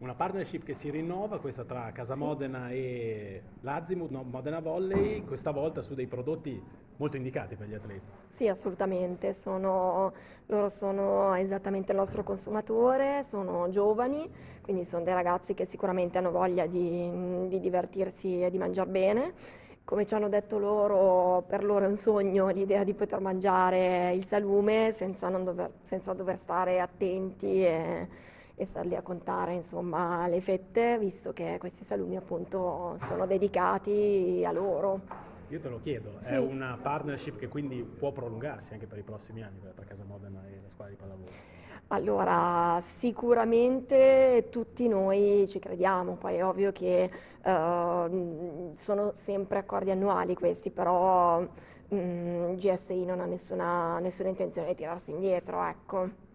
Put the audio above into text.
una partnership che si rinnova, questa tra Casa sì. Modena e l'Azimut, no, Modena Volley, questa volta su dei prodotti molto indicati per gli atleti. Sì, assolutamente, sono, loro sono esattamente il nostro consumatore, sono giovani, quindi sono dei ragazzi che sicuramente hanno voglia di, di divertirsi e di mangiare bene come ci hanno detto loro, per loro è un sogno l'idea di poter mangiare il salume senza, dover, senza dover, stare attenti e e starli a contare insomma, le fette, visto che questi salumi appunto sono dedicati a loro. Io te lo chiedo, sì. è una partnership che quindi può prolungarsi anche per i prossimi anni tra Casa Modena e la squadra di pallavolo? Allora, sicuramente tutti noi ci crediamo, poi è ovvio che uh, sono sempre accordi annuali questi, però um, mm, GSI non ha nessuna, nessuna intenzione di tirarsi indietro, ecco.